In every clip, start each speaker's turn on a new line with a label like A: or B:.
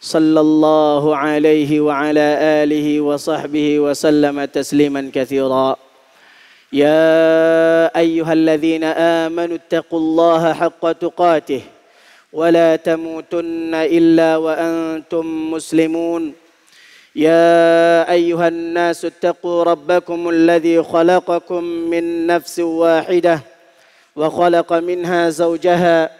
A: صلى الله عليه وعلى آله وصحبه وسلم تسليما كثيرا يا أيها الذين آمنوا اتقوا الله حق تقاته ولا تموتن إلا وأنتم مسلمون يا أيها الناس اتقوا ربكم الذي خلقكم من نفس واحدة وخلق منها زوجها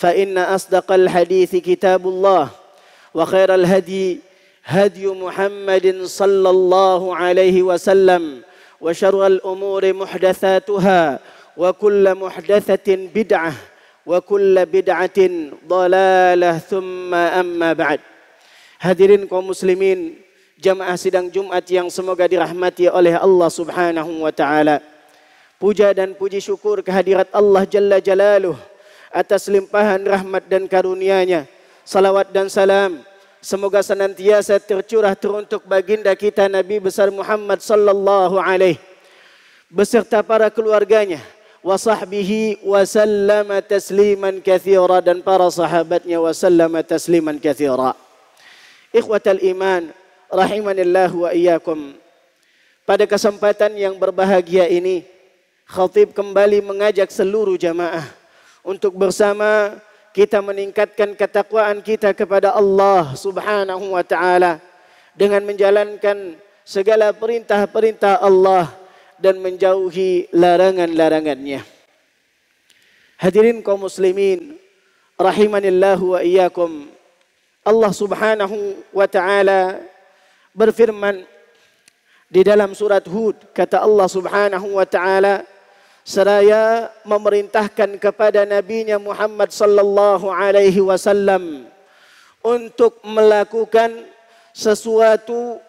A: فإن أصدق الحديث كتاب الله وخير الهدي هدي محمد صلى الله عليه وسلم وشر الأمور محدثاتها وكل محدثة بدعة وكل بدعة ضلالة ثم أما بعد Hadirin kaum muslimin jamaah sidang Jumat yang semoga dirahmati oleh Allah Subhanahu wa taala. Puja dan puji syukur kehadirat Allah Jalla Jalaluh atas limpahan rahmat dan karunia-Nya. Salawat dan salam semoga senantiasa tercurah teruntuk baginda kita Nabi besar Muhammad sallallahu alaihi beserta para keluarganya wa sahbihi wa sallama tasliman katsira dan para sahabatnya wa sallama tasliman katsira. Ikhwatal iman rahimanillah wa iyyakum. Pada kesempatan yang berbahagia ini, khatib kembali mengajak seluruh jamaah untuk bersama kita meningkatkan ketakwaan kita kepada Allah Subhanahu wa taala dengan menjalankan segala perintah-perintah Allah dan menjauhi larangan-larangannya. Hadirin kaum muslimin rahimanillah wa iyyakum. Allah Subhanahu wa taala berfirman di dalam surat Hud kata Allah Subhanahu wa taala seraya memerintahkan kepada nabinya Muhammad sallallahu alaihi wasallam untuk melakukan sesuatu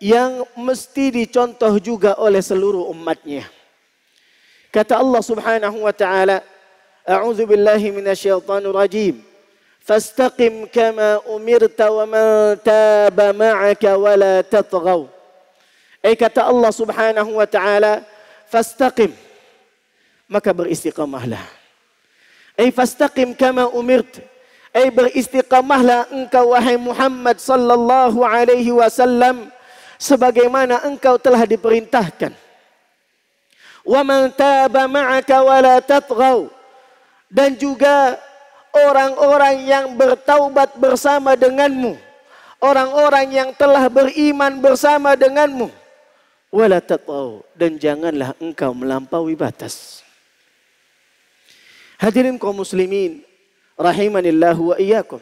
A: yang mesti dicontoh juga oleh seluruh umatnya. Kata Allah Subhanahu wa taala, "A'udzu billahi minasyaitonir rajim." فاستقم كما أمرت ومن تاب معك ولا تطغوا Eh kata Allah subhanahu wa ta'ala fastaqim maka beristiqamahlah. Ay fastaqim kama umirt. Ay beristiqamahlah engkau wahai Muhammad sallallahu alaihi wasallam sebagaimana engkau telah diperintahkan. Wa man taba ma'aka wa la tatghaw. Dan juga orang-orang yang bertaubat bersama denganmu. Orang-orang yang telah beriman bersama denganmu. Wala tatghaw dan janganlah engkau melampaui batas. Hadirin kaum muslimin, rahimanillahu wa iyyakum.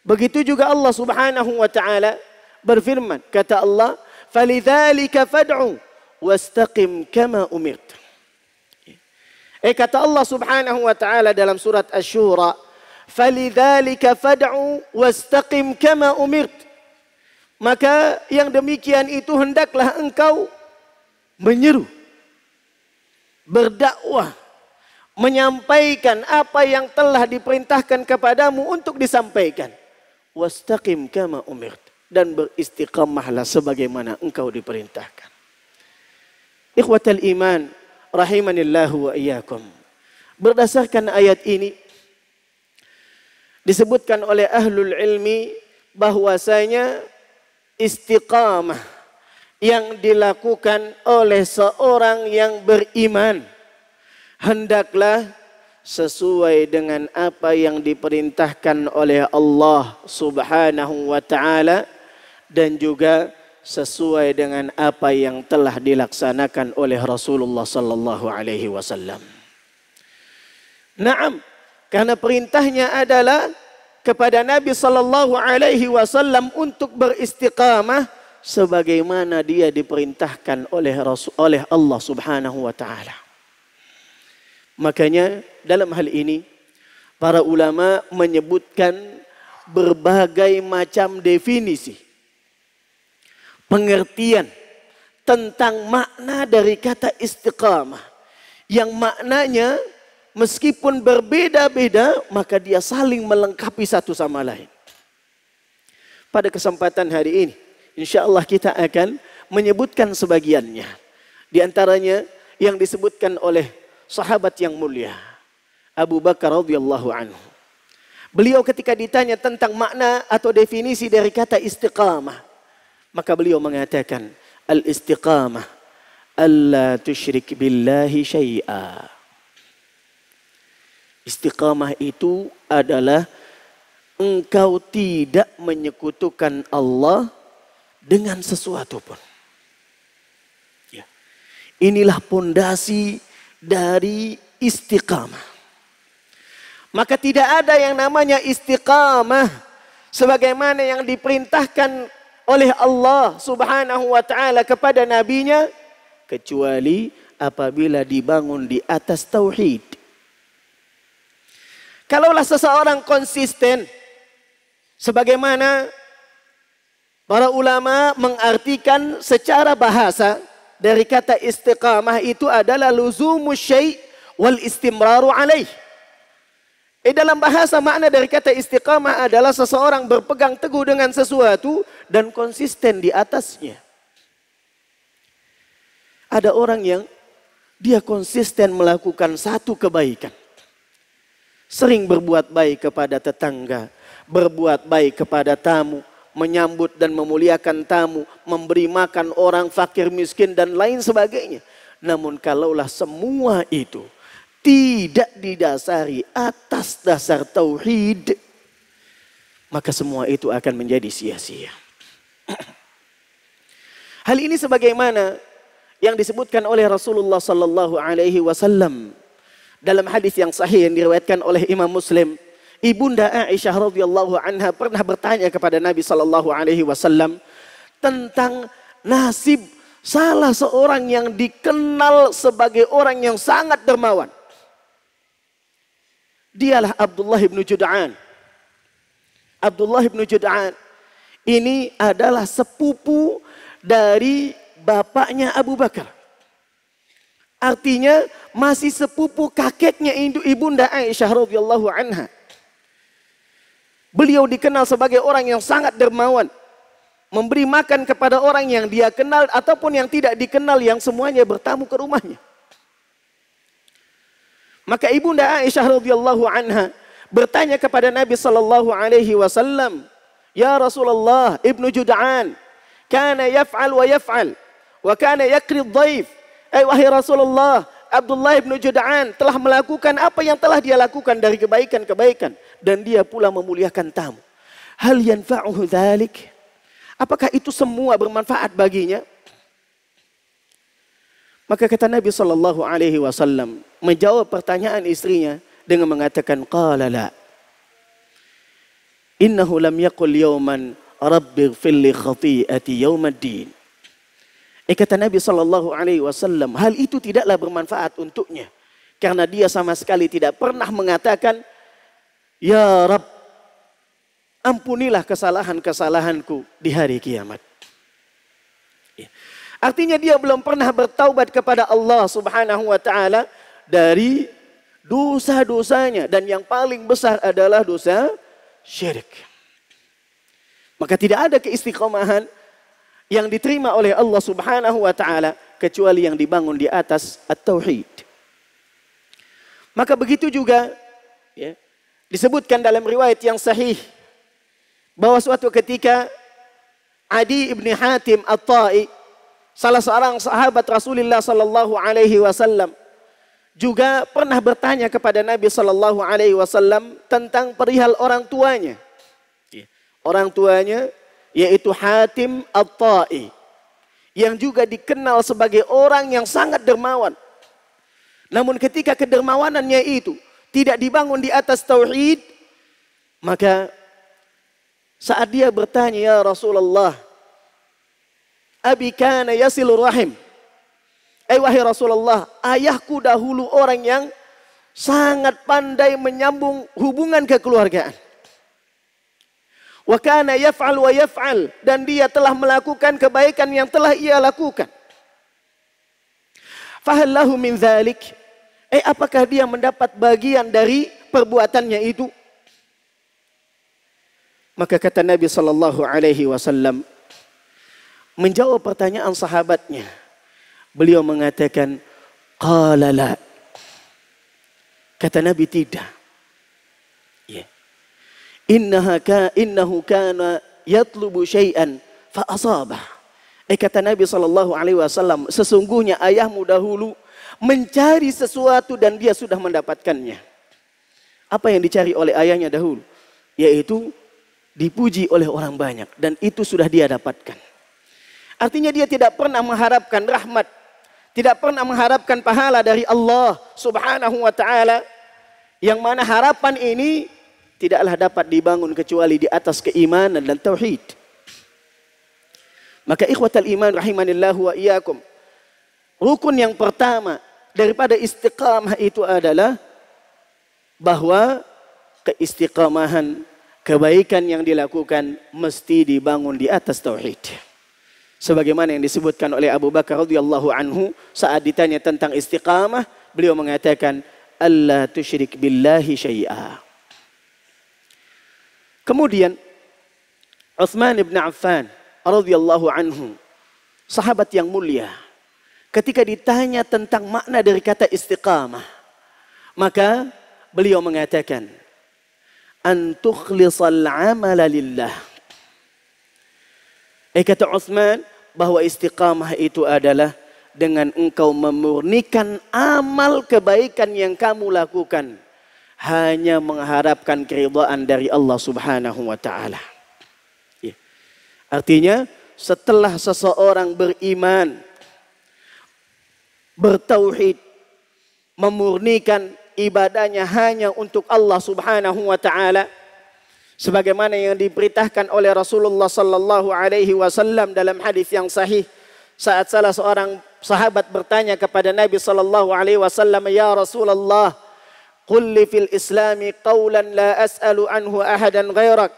A: Begitu juga Allah Subhanahu wa taala berfirman, kata Allah, "Falidzalika fad'u wastaqim kama umirt." Eh kata Allah Subhanahu wa taala dalam surat Asy-Syura, "Falidzalika fad'u wastaqim kama umirt." Maka yang demikian itu hendaklah engkau menyeru, berdakwah menyampaikan apa yang telah diperintahkan kepadamu untuk disampaikan. Wastaqim kama umirt dan beristiqamahlah sebagaimana engkau diperintahkan. Ikhwatal iman rahimanillahu wa iyyakum. Berdasarkan ayat ini disebutkan oleh ahlul ilmi bahwasanya istiqamah yang dilakukan oleh seorang yang beriman hendaklah sesuai dengan apa yang diperintahkan oleh Allah Subhanahu wa taala dan juga sesuai dengan apa yang telah dilaksanakan oleh Rasulullah sallallahu alaihi wasallam. Naam, karena perintahnya adalah kepada Nabi sallallahu alaihi wasallam untuk beristiqamah sebagaimana dia diperintahkan oleh Rasul oleh Allah Subhanahu wa taala. Makanya dalam hal ini para ulama menyebutkan berbagai macam definisi pengertian tentang makna dari kata istiqamah yang maknanya meskipun berbeda-beda maka dia saling melengkapi satu sama lain. Pada kesempatan hari ini insya Allah kita akan menyebutkan sebagiannya. Di antaranya yang disebutkan oleh sahabat yang mulia Abu Bakar radhiyallahu anhu. Beliau ketika ditanya tentang makna atau definisi dari kata istiqamah, maka beliau mengatakan al istiqamah alla tusyrik billahi syai'a. Istiqamah itu adalah engkau tidak menyekutukan Allah dengan sesuatu pun. Ya. Inilah pondasi dari istiqamah. Maka tidak ada yang namanya istiqamah sebagaimana yang diperintahkan oleh Allah Subhanahu wa taala kepada nabinya kecuali apabila dibangun di atas tauhid. Kalaulah seseorang konsisten sebagaimana para ulama mengartikan secara bahasa dari kata istiqamah itu adalah luzumu syai' wal istimraru alaih. Eh, dalam bahasa makna dari kata istiqamah adalah seseorang berpegang teguh dengan sesuatu dan konsisten di atasnya. Ada orang yang dia konsisten melakukan satu kebaikan. Sering berbuat baik kepada tetangga, berbuat baik kepada tamu, menyambut dan memuliakan tamu, memberi makan orang fakir miskin dan lain sebagainya. Namun kalaulah semua itu tidak didasari atas dasar tauhid, maka semua itu akan menjadi sia-sia. Hal ini sebagaimana yang disebutkan oleh Rasulullah sallallahu alaihi wasallam dalam hadis yang sahih yang diriwayatkan oleh Imam Muslim Ibunda Aisyah radhiyallahu anha pernah bertanya kepada Nabi sallallahu alaihi wasallam tentang nasib salah seorang yang dikenal sebagai orang yang sangat dermawan. Dialah Abdullah bin Jud'an. Abdullah bin Jud'an ini adalah sepupu dari bapaknya Abu Bakar. Artinya masih sepupu kakeknya ibunda Aisyah radhiyallahu anha. Beliau dikenal sebagai orang yang sangat dermawan. Memberi makan kepada orang yang dia kenal ataupun yang tidak dikenal yang semuanya bertamu ke rumahnya. Maka ibunda Aisyah radhiyallahu anha bertanya kepada Nabi sallallahu alaihi wasallam, "Ya Rasulullah, Ibnu Jud'an kana yaf'al wa yaf'al wa kana yaqri dhaif." Ay wahai Rasulullah, Abdullah bin Juda'an telah melakukan apa yang telah dia lakukan dari kebaikan-kebaikan. Dan dia pula memuliakan tamu. Hal yanfa'uhu dhalik. Apakah itu semua bermanfaat baginya? Maka kata Nabi Shallallahu Alaihi Wasallam menjawab pertanyaan istrinya dengan mengatakan la. Innahu lam yakul yawman rabbi fili khati'ati din. Eh kata Nabi Shallallahu Alaihi Wasallam, hal itu tidaklah bermanfaat untuknya karena dia sama sekali tidak pernah mengatakan, ya Rab, ampunilah kesalahan-kesalahanku di hari kiamat. Ya. Artinya dia belum pernah bertaubat kepada Allah Subhanahu Wa Taala dari dosa-dosanya dan yang paling besar adalah dosa syirik. Maka tidak ada keistiqomahan yang diterima oleh Allah Subhanahu wa taala kecuali yang dibangun di atas at-tauhid. Maka begitu juga ya, disebutkan dalam riwayat yang sahih bahwa suatu ketika Adi ibni Hatim At-Ta'i salah seorang sahabat Rasulullah sallallahu alaihi wasallam juga pernah bertanya kepada Nabi sallallahu alaihi wasallam tentang perihal orang tuanya. Ya, orang tuanya yaitu Hatim At-Ta'i yang juga dikenal sebagai orang yang sangat dermawan. Namun ketika kedermawanannya itu tidak dibangun di atas tauhid, maka saat dia bertanya, "Ya Rasulullah, abi kana yasilur rahim?" Eh wahai Rasulullah, ayahku dahulu orang yang sangat pandai menyambung hubungan kekeluargaan. Wa yaf'al wa yaf'al dan dia telah melakukan kebaikan yang telah ia lakukan. Fahallahu min zalik. Eh apakah dia mendapat bagian dari perbuatannya itu? Maka kata Nabi sallallahu alaihi wasallam menjawab pertanyaan sahabatnya. Beliau mengatakan, "Qala Kata Nabi tidak. Innaha innahu kana yatlubu syai'an fa asabah. Eh kata Nabi sallallahu alaihi wasallam, sesungguhnya ayahmu dahulu mencari sesuatu dan dia sudah mendapatkannya. Apa yang dicari oleh ayahnya dahulu? Yaitu dipuji oleh orang banyak dan itu sudah dia dapatkan. Artinya dia tidak pernah mengharapkan rahmat, tidak pernah mengharapkan pahala dari Allah Subhanahu wa taala. Yang mana harapan ini tidaklah dapat dibangun kecuali di atas keimanan dan tauhid. Maka ikhwatal iman rahimanillah wa iyyakum. Rukun yang pertama daripada istiqamah itu adalah bahwa keistiqamahan kebaikan yang dilakukan mesti dibangun di atas tauhid. Sebagaimana yang disebutkan oleh Abu Bakar radhiyallahu anhu saat ditanya tentang istiqamah, beliau mengatakan, "Allah tusyrik billahi syai'a." Kemudian Utsman bin Affan radhiyallahu anhu, sahabat yang mulia, ketika ditanya tentang makna dari kata istiqamah, maka beliau mengatakan, "An tukhlisal 'amala lillah." Eh kata Utsman bahwa istiqamah itu adalah dengan engkau memurnikan amal kebaikan yang kamu lakukan hanya mengharapkan keridhaan dari Allah Subhanahu wa taala. Ya. Artinya setelah seseorang beriman bertauhid memurnikan ibadahnya hanya untuk Allah Subhanahu wa taala sebagaimana yang diperintahkan oleh Rasulullah sallallahu alaihi wasallam dalam hadis yang sahih saat salah seorang sahabat bertanya kepada Nabi sallallahu alaihi wasallam ya Rasulullah Qul fil islami qawlan la as'alu anhu ahadan ghairak.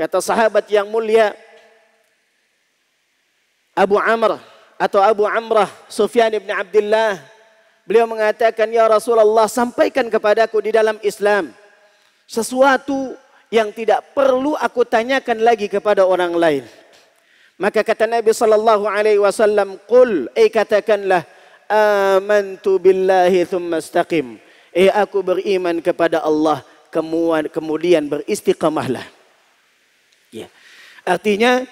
A: Kata sahabat yang mulia Abu Amr atau Abu Amrah Sufyan bin Abdullah beliau mengatakan ya Rasulullah sampaikan kepadaku di dalam Islam sesuatu yang tidak perlu aku tanyakan lagi kepada orang lain. Maka kata Nabi sallallahu alaihi wasallam, "Qul," ai eh, katakanlah, "Amantu billahi tsumma istaqim." Eh aku beriman kepada Allah kemudian beristiqamahlah. Ya. Artinya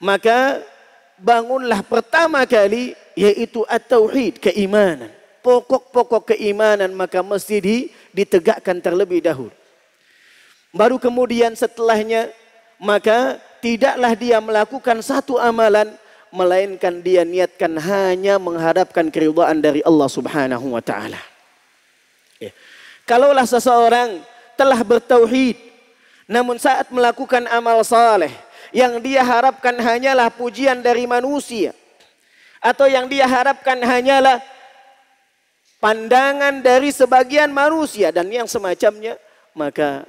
A: maka bangunlah pertama kali yaitu at-tauhid, keimanan. Pokok-pokok keimanan maka mesti di, ditegakkan terlebih dahulu. Baru kemudian setelahnya maka tidaklah dia melakukan satu amalan melainkan dia niatkan hanya mengharapkan keridhaan dari Allah Subhanahu wa taala. Kalaulah seseorang telah bertauhid, namun saat melakukan amal saleh yang dia harapkan hanyalah pujian dari manusia atau yang dia harapkan hanyalah pandangan dari sebagian manusia dan yang semacamnya, maka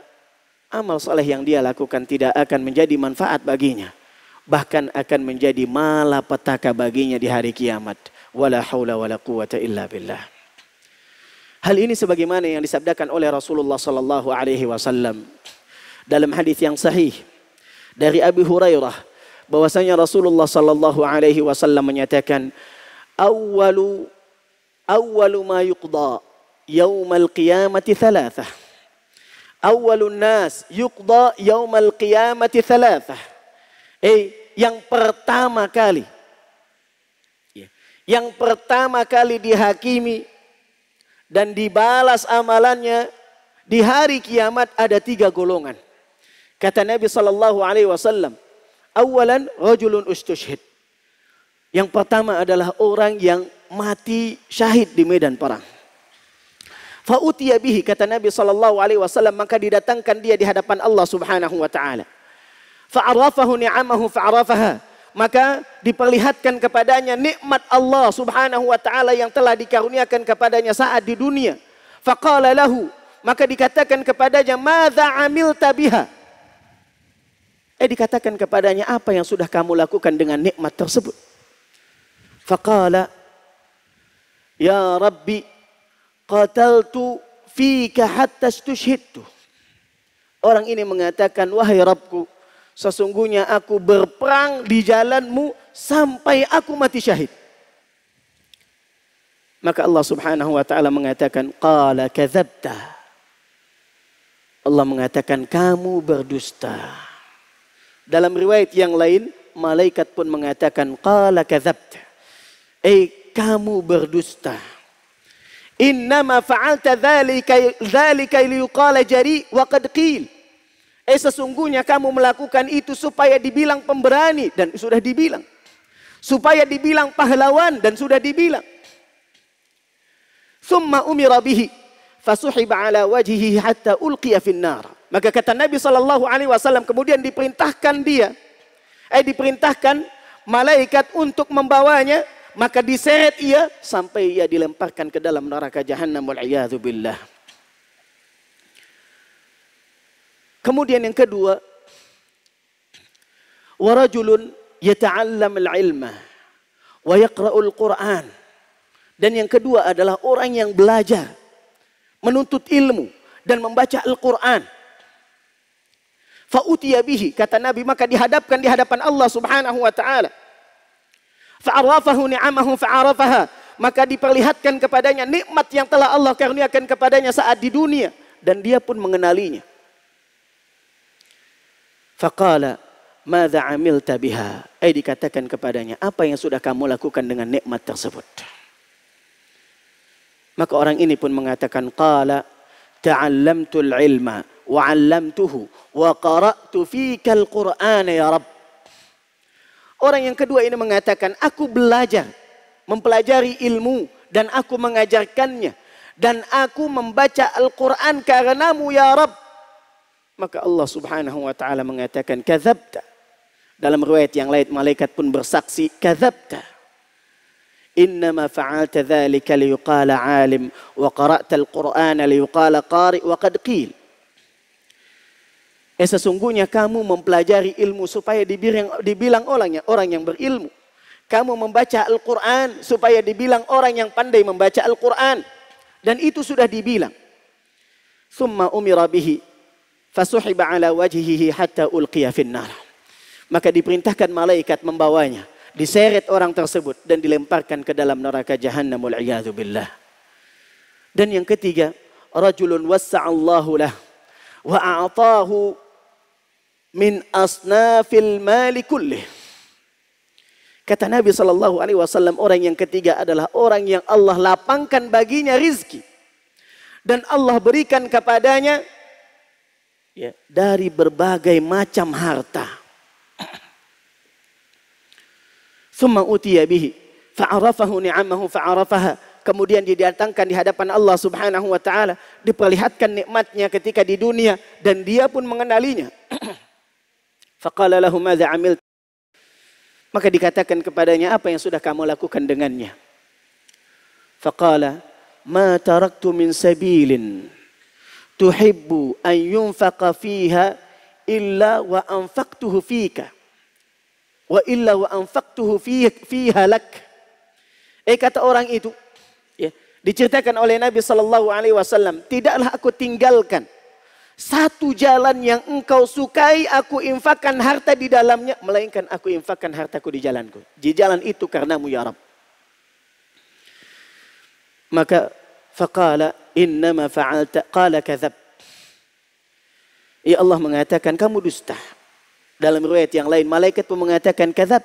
A: amal saleh yang dia lakukan tidak akan menjadi manfaat baginya. Bahkan akan menjadi malapetaka baginya di hari kiamat. Wala haula wala quwata illa billah. Hal ini sebagaimana yang disabdakan oleh Rasulullah sallallahu alaihi wasallam dalam hadis yang sahih dari Abu Hurairah bahwasanya Rasulullah sallallahu alaihi wasallam menyatakan awwalu awwalu ma yuqda al qiyamati thalathah awwalun nas yuqda al qiyamati thalatha eh yang pertama kali ya, yang pertama kali dihakimi dan dibalas amalannya di hari kiamat ada tiga golongan. Kata Nabi Shallallahu Alaihi Wasallam, awalan rojulun ustushid. Yang pertama adalah orang yang mati syahid di medan perang. Fautiyabihi kata Nabi Shallallahu Alaihi Wasallam maka didatangkan dia di hadapan Allah Subhanahu Wa Taala. Fa'arafahu ni'amahu fa'arafaha maka diperlihatkan kepadanya nikmat Allah Subhanahu wa taala yang telah dikaruniakan kepadanya saat di dunia. Faqala lahu, maka dikatakan kepadanya, "Madza amilta biha?" Eh dikatakan kepadanya, "Apa yang sudah kamu lakukan dengan nikmat tersebut?" Faqala, "Ya Rabbi, qataltu fika hatta Orang ini mengatakan, "Wahai Rabbku, Sesungguhnya aku berperang di jalanmu sampai aku mati syahid. Maka Allah subhanahu wa ta'ala mengatakan, Qala kathabta. Allah mengatakan, kamu berdusta. Dalam riwayat yang lain, malaikat pun mengatakan, Qala kathabta. Eh, kamu berdusta. Innama fa'alta dhalika, dhalika liyuqala jari wa qil. Eh sesungguhnya kamu melakukan itu supaya dibilang pemberani dan sudah dibilang. Supaya dibilang pahlawan dan sudah dibilang. Summa umira bihi fasuhiba ala wajhihi hatta ulqiya finnar. Maka kata Nabi Sallallahu Alaihi Wasallam kemudian diperintahkan dia, eh diperintahkan malaikat untuk membawanya, maka diseret ia sampai ia dilemparkan ke dalam neraka jahanam. billah. Kemudian yang kedua, warajulun yata'allam al-ilma wa yaqra'ul Qur'an. Dan yang kedua adalah orang yang belajar, menuntut ilmu dan membaca Al-Qur'an. Fa'utiya bihi kata Nabi maka dihadapkan di hadapan Allah Subhanahu wa taala. Fa'arafahu ni'amahu fa'arafaha maka diperlihatkan kepadanya nikmat yang telah Allah karuniakan kepadanya saat di dunia dan dia pun mengenalinya. Faqala Mada amil tabiha. Eh dikatakan kepadanya, apa yang sudah kamu lakukan dengan nikmat tersebut? Maka orang ini pun mengatakan, Qala ta'allamtul ilma wa 'allamtuhu wa qara'tu fika al-Qur'an ya Rabb. Orang yang kedua ini mengatakan, aku belajar, mempelajari ilmu dan aku mengajarkannya dan aku membaca Al-Qur'an karenamu ya Rabb. Maka Allah subhanahu wa ta'ala mengatakan, kathabta. Dalam riwayat yang lain, malaikat pun bersaksi, fa'alta thalika liyukala alim wa qara'ta al-Qur'ana liyukala qari wa qadqil. Eh sesungguhnya kamu mempelajari ilmu supaya dibilang, dibilang orangnya orang yang berilmu. Kamu membaca Al-Quran supaya dibilang orang yang pandai membaca Al-Quran. Dan itu sudah dibilang. Summa umirabihi Fasuhiba ala wajhihi hatta ulqiya finnar. Maka diperintahkan malaikat membawanya. Diseret orang tersebut dan dilemparkan ke dalam neraka jahannam wal billah. Dan yang ketiga, rajulun wassa'allahu lah wa a'tahu min asnafil mali kullih. Kata Nabi Shallallahu Alaihi Wasallam orang yang ketiga adalah orang yang Allah lapangkan baginya rizki dan Allah berikan kepadanya ya, dari berbagai macam harta. Summa utiya bihi fa'arafahu ni'amahu fa'arafaha. Kemudian didatangkan di hadapan Allah Subhanahu wa taala, diperlihatkan nikmatnya ketika di dunia dan dia pun mengenalinya. Faqala lahu madza amil maka dikatakan kepadanya apa yang sudah kamu lakukan dengannya. Faqala ma taraktu min sabilin tuhibbu an yunfaqa fiha illa wa anfaqtuhu fika wa illa wa anfaqtuhu fiha lak. Eh kata orang itu, ya, diceritakan oleh Nabi sallallahu Alaihi Wasallam, tidaklah aku tinggalkan satu jalan yang engkau sukai, aku infakkan harta di dalamnya, melainkan aku infakkan hartaku di jalanku, di jalan itu karenamu ya Rabb. Maka Faqala innama fa'alta qala kadzab. Ya Allah mengatakan kamu dusta. Dalam riwayat yang lain malaikat pun mengatakan kadzab.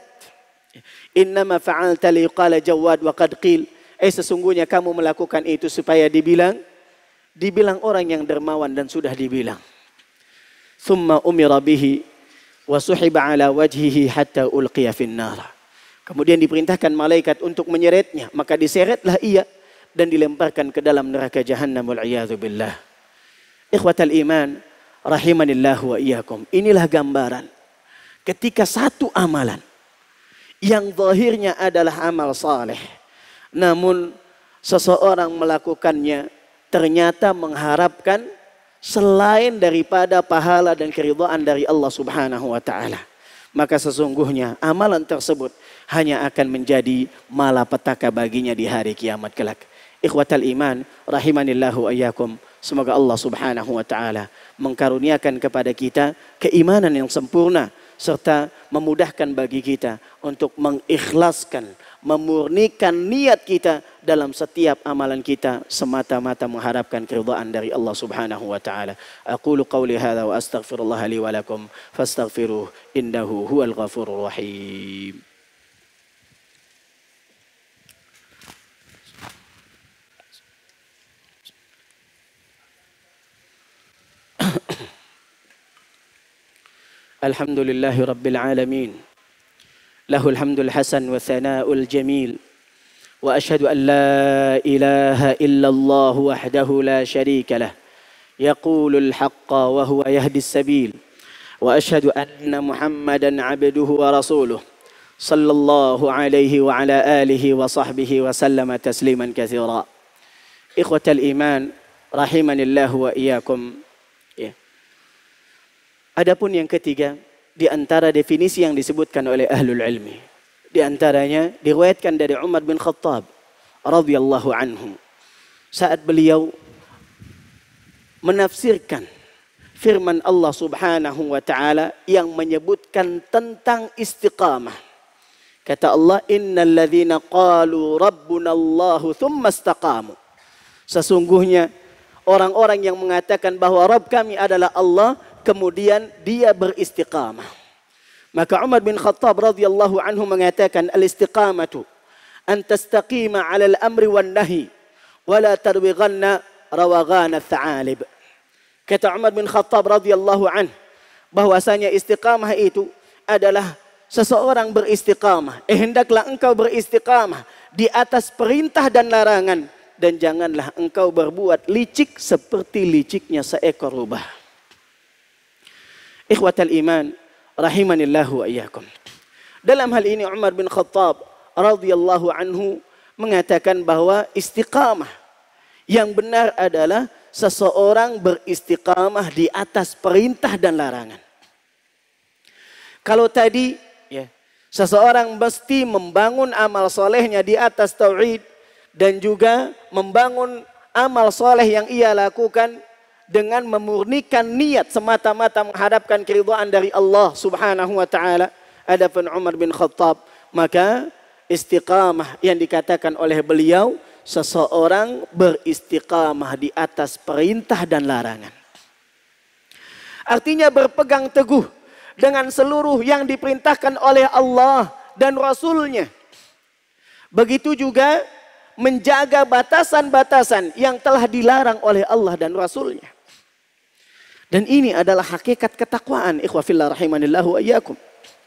A: Innama fa'alta liqala jawad wa qad qil. Eh sesungguhnya kamu melakukan itu supaya dibilang dibilang orang yang dermawan dan sudah dibilang. Thumma umira bihi wa suhiba ala wajhihi hatta ulqiya finnar. Kemudian diperintahkan malaikat untuk menyeretnya, maka diseretlah ia dan dilemparkan ke dalam neraka jahannam wal billah. Ikhwatal iman rahimanillah wa iyyakum. Inilah gambaran ketika satu amalan yang zahirnya adalah amal saleh namun seseorang melakukannya ternyata mengharapkan selain daripada pahala dan keridhaan dari Allah Subhanahu wa taala. Maka sesungguhnya amalan tersebut hanya akan menjadi malapetaka baginya di hari kiamat kelak ikhwatal iman rahimanillahu ayyakum. Semoga Allah Subhanahu wa taala mengkaruniakan kepada kita keimanan yang sempurna serta memudahkan bagi kita untuk mengikhlaskan, memurnikan niat kita dalam setiap amalan kita semata-mata mengharapkan keridhaan dari Allah Subhanahu wa taala. Aqulu qawli hadha wa astaghfirullah li wa lakum fastaghfiruh innahu huwal ghafurur rahim. الحمد لله رب العالمين له الحمد الحسن والثناء الجميل واشهد ان لا اله الا الله وحده لا شريك له يقول الحق وهو يهدي السبيل واشهد ان محمدا عبده ورسوله صلى الله عليه وعلى اله وصحبه وسلم تسليما كثيرا اخوه الايمان رحمني الله واياكم Adapun yang ketiga, di antara definisi yang disebutkan oleh ahlul ilmi, di antaranya diriwayatkan dari Umar bin Khattab radhiyallahu anhu. Saat beliau menafsirkan firman Allah Subhanahu wa taala yang menyebutkan tentang istiqamah. Kata Allah, "Innal qalu rabbunallahu tsumma istaqamu." Sesungguhnya orang-orang yang mengatakan bahwa Rabb kami adalah Allah, kemudian dia beristiqamah. Maka Umar bin Khattab radhiyallahu anhu mengatakan al-istiqamatu an tastaqima 'ala al-amri wan nahi wa la tarwighanna al tha'alib. Kata Umar bin Khattab radhiyallahu anhu bahwasanya istiqamah itu adalah seseorang beristiqamah. Eh hendaklah engkau beristiqamah di atas perintah dan larangan dan janganlah engkau berbuat licik seperti liciknya seekor rubah. Ikhwatal iman, rahimanillahu ayyakum. Dalam hal ini Umar bin Khattab radhiyallahu anhu mengatakan bahwa istiqamah yang benar adalah seseorang beristiqamah di atas perintah dan larangan. Kalau tadi ya, seseorang mesti membangun amal solehnya di atas tauhid dan juga membangun amal soleh yang ia lakukan dengan memurnikan niat semata-mata menghadapkan keridhaan dari Allah Subhanahu wa taala. Adapun Umar bin Khattab, maka istiqamah yang dikatakan oleh beliau seseorang beristiqamah di atas perintah dan larangan. Artinya berpegang teguh dengan seluruh yang diperintahkan oleh Allah dan Rasulnya. Begitu juga menjaga batasan-batasan yang telah dilarang oleh Allah dan Rasulnya. Dan ini adalah hakikat ketakwaan. Ikhwafillah rahimanillahu ayyakum.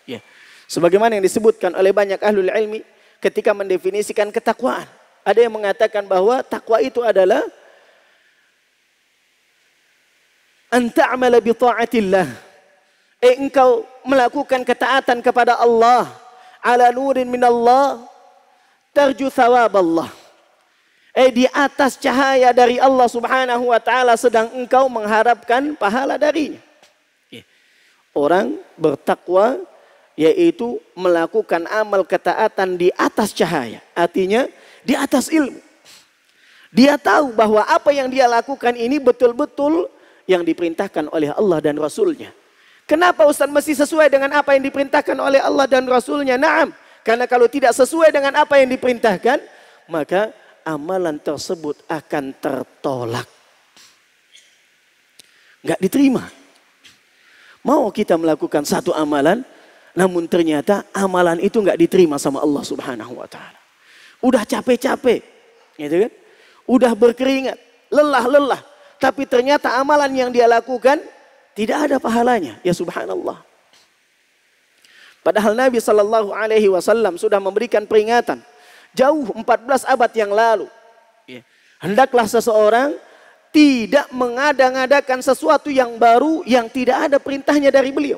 A: Ya. Sebagaimana yang disebutkan oleh banyak ahlul ilmi ketika mendefinisikan ketakwaan. Ada yang mengatakan bahwa takwa itu adalah anta amala Eh, engkau melakukan ketaatan kepada Allah ala nurin minallah. tarju thawab Allah. Eh di atas cahaya dari Allah subhanahu wa ta'ala sedang engkau mengharapkan pahala darinya. Orang bertakwa yaitu melakukan amal ketaatan di atas cahaya. Artinya di atas ilmu. Dia tahu bahwa apa yang dia lakukan ini betul-betul yang diperintahkan oleh Allah dan Rasulnya. Kenapa Ustaz mesti sesuai dengan apa yang diperintahkan oleh Allah dan Rasulnya? Naam. Karena kalau tidak sesuai dengan apa yang diperintahkan, maka amalan tersebut akan tertolak. Nggak diterima. Mau kita melakukan satu amalan, namun ternyata amalan itu nggak diterima sama Allah Subhanahu wa Ta'ala. Udah capek-capek, gitu kan? Udah berkeringat, lelah-lelah, tapi ternyata amalan yang dia lakukan tidak ada pahalanya. Ya subhanallah. Padahal Nabi Shallallahu Alaihi Wasallam sudah memberikan peringatan jauh 14 abad yang lalu. Iya. Hendaklah seseorang tidak mengadang ngadakan sesuatu yang baru yang tidak ada perintahnya dari beliau.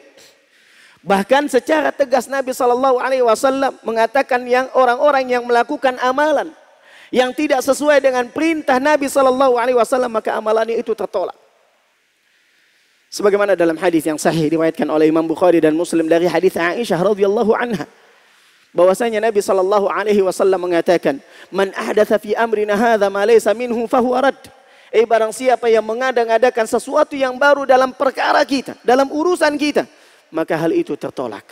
A: Bahkan secara tegas Nabi Shallallahu Alaihi Wasallam mengatakan yang orang-orang yang melakukan amalan yang tidak sesuai dengan perintah Nabi Shallallahu Alaihi Wasallam maka amalannya itu tertolak. Sebagaimana dalam hadis yang sahih diriwayatkan oleh Imam Bukhari dan Muslim dari hadis Aisyah radhiyallahu anha bahwasanya Nabi Shallallahu Alaihi Wasallam mengatakan, "Man ahdatha fi amrina hadza ma laysa minhu fahuwa rad." Eh barang siapa yang mengada sesuatu yang baru dalam perkara kita, dalam urusan kita, maka hal itu tertolak.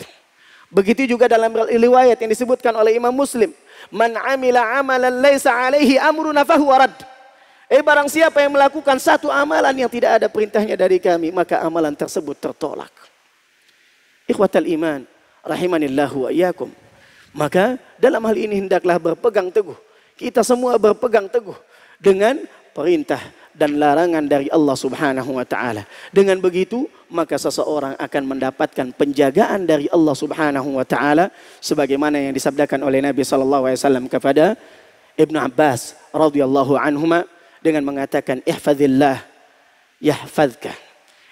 A: Begitu juga dalam riwayat yang disebutkan oleh Imam Muslim, "Man amila amalan laysa alaihi amruna fahuwa rad." Eh barang siapa yang melakukan satu amalan yang tidak ada perintahnya dari kami, maka amalan tersebut tertolak. Ikhwatal iman, rahimanillahu wa iyyakum. Maka dalam hal ini hendaklah berpegang teguh. Kita semua berpegang teguh dengan perintah dan larangan dari Allah Subhanahu wa taala. Dengan begitu, maka seseorang akan mendapatkan penjagaan dari Allah Subhanahu wa taala sebagaimana yang disabdakan oleh Nabi sallallahu alaihi wasallam kepada Ibnu Abbas radhiyallahu anhuma dengan mengatakan ihfazillah yahfazka.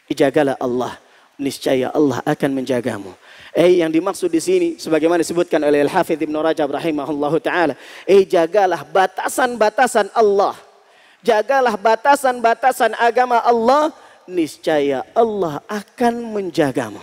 A: Ijagalah Allah, niscaya Allah akan menjagamu. Eh yang dimaksud di sini sebagaimana disebutkan oleh Al-Hafidz Ibnu Rajab rahimahullahu taala, eh jagalah batasan-batasan Allah. Jagalah batasan-batasan agama Allah, niscaya Allah akan menjagamu.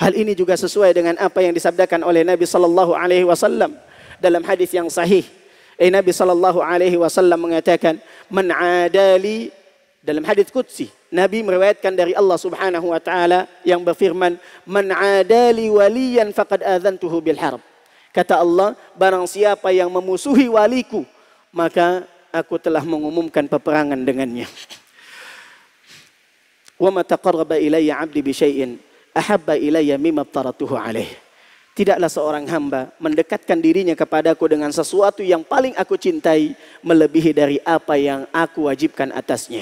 A: Hal ini juga sesuai dengan apa yang disabdakan oleh Nabi sallallahu alaihi wasallam dalam hadis yang sahih. Eh Nabi sallallahu alaihi wasallam mengatakan, "Man adali" dalam hadis qudsi, Nabi meriwayatkan dari Allah Subhanahu wa taala yang berfirman, "Man adali waliyan faqad adzantuhu bil harb." Kata Allah, barang siapa yang memusuhi waliku, maka aku telah mengumumkan peperangan dengannya. Wa ma taqarraba ilayya 'abdi bi syai'in ahabba ilayya mimma taratuhu 'alayh." Tidaklah seorang hamba mendekatkan dirinya kepadaku dengan sesuatu yang paling aku cintai melebihi dari apa yang aku wajibkan atasnya.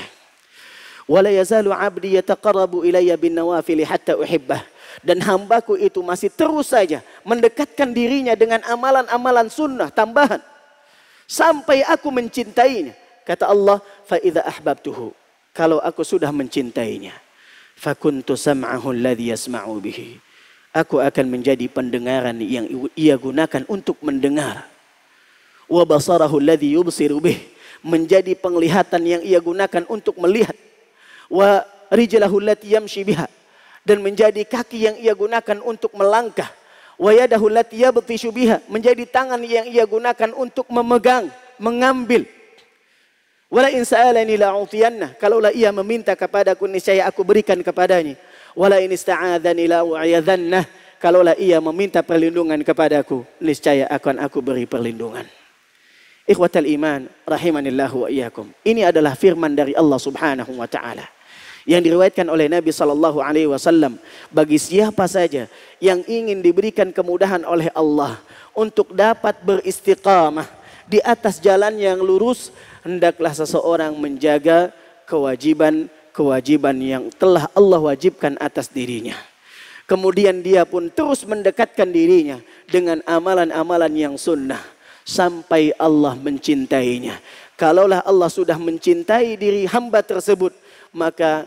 A: Wala yazalu abdi yataqarrabu ilayya bin nawafili hatta uhibbah. Dan hambaku itu masih terus saja mendekatkan dirinya dengan amalan-amalan sunnah tambahan. Sampai aku mencintainya. Kata Allah, fa'idha ahbabtuhu. Kalau aku sudah mencintainya. Fakuntu sam'ahu alladhi yasma'u bihi. Aku akan menjadi pendengaran yang ia gunakan untuk mendengar. Wa basarahu alladhi yubsiru bih. Menjadi penglihatan yang ia gunakan untuk melihat wa rijlahu allati yamshi biha dan menjadi kaki yang ia gunakan untuk melangkah wa yadahu allati yabtishu biha menjadi tangan yang ia gunakan untuk memegang mengambil wala in sa'alani la'utiyanna kalaulah ia meminta kepadaku niscaya aku berikan kepadanya wala in ista'adzani la'u'ayadanna kalaulah ia meminta perlindungan kepadaku niscaya akan aku beri perlindungan Ikhwatal iman rahimanillahu wa iyyakum. Ini adalah firman dari Allah Subhanahu wa taala yang diriwayatkan oleh Nabi Shallallahu Alaihi Wasallam bagi siapa saja yang ingin diberikan kemudahan oleh Allah untuk dapat beristiqamah di atas jalan yang lurus hendaklah seseorang menjaga kewajiban-kewajiban yang telah Allah wajibkan atas dirinya. Kemudian dia pun terus mendekatkan dirinya dengan amalan-amalan yang sunnah sampai Allah mencintainya. Kalaulah Allah sudah mencintai diri hamba tersebut, maka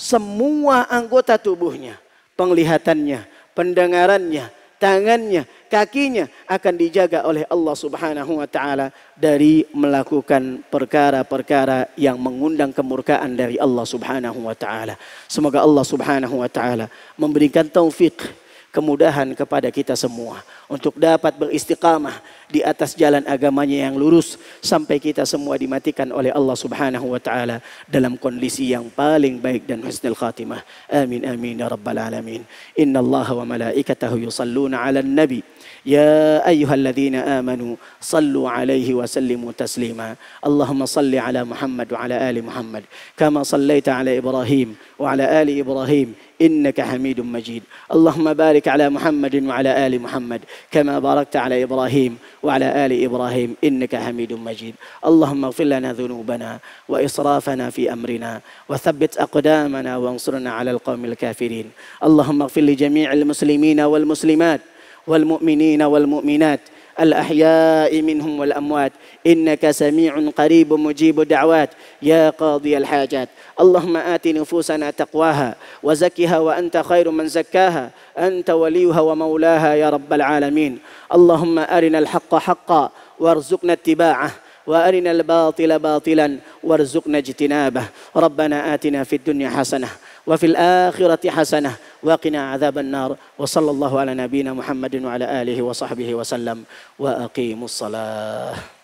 A: semua anggota tubuhnya, penglihatannya, pendengarannya, tangannya, kakinya akan dijaga oleh Allah Subhanahu wa taala dari melakukan perkara-perkara yang mengundang kemurkaan dari Allah Subhanahu wa taala. Semoga Allah Subhanahu wa taala memberikan taufik kemudahan kepada kita semua untuk dapat beristiqamah di atas jalan agamanya yang lurus sampai kita semua dimatikan oleh Allah Subhanahu wa taala dalam kondisi yang paling baik dan husnul khatimah. Amin amin ya rabbal alamin. Inna Allah wa malaikatahu yusalluna 'alan nabi. يا أيها الذين آمنوا صلوا عليه وسلموا تسليما اللهم صل على محمد وعلى آل محمد كما صليت على إبراهيم وعلى آل إبراهيم إنك حميد مجيد اللهم بارك على محمد وعلى آل محمد كما باركت على إبراهيم وعلى آل إبراهيم إنك حميد مجيد اللهم اغفر لنا ذنوبنا وإسرافنا في أمرنا وثبت أقدامنا وانصرنا على القوم الكافرين اللهم اغفر لجميع المسلمين والمسلمات والمؤمنين والمؤمنات الأحياء منهم والأموات إنك سميع قريب مجيب دعوات يا قاضي الحاجات اللهم آت نفوسنا تقواها وزكها وأنت خير من زكاها أنت وليها ومولاها يا رب العالمين اللهم أرنا الحق حقا وارزقنا اتباعه وارنا الباطل باطلا وارزقنا اجتنابه ربنا اتنا في الدنيا حسنه وفي الآخرة حسنة وقنا عذاب النار وصلى الله على نبينا محمد وعلى آله وصحبه وسلم وأقيموا الصلاة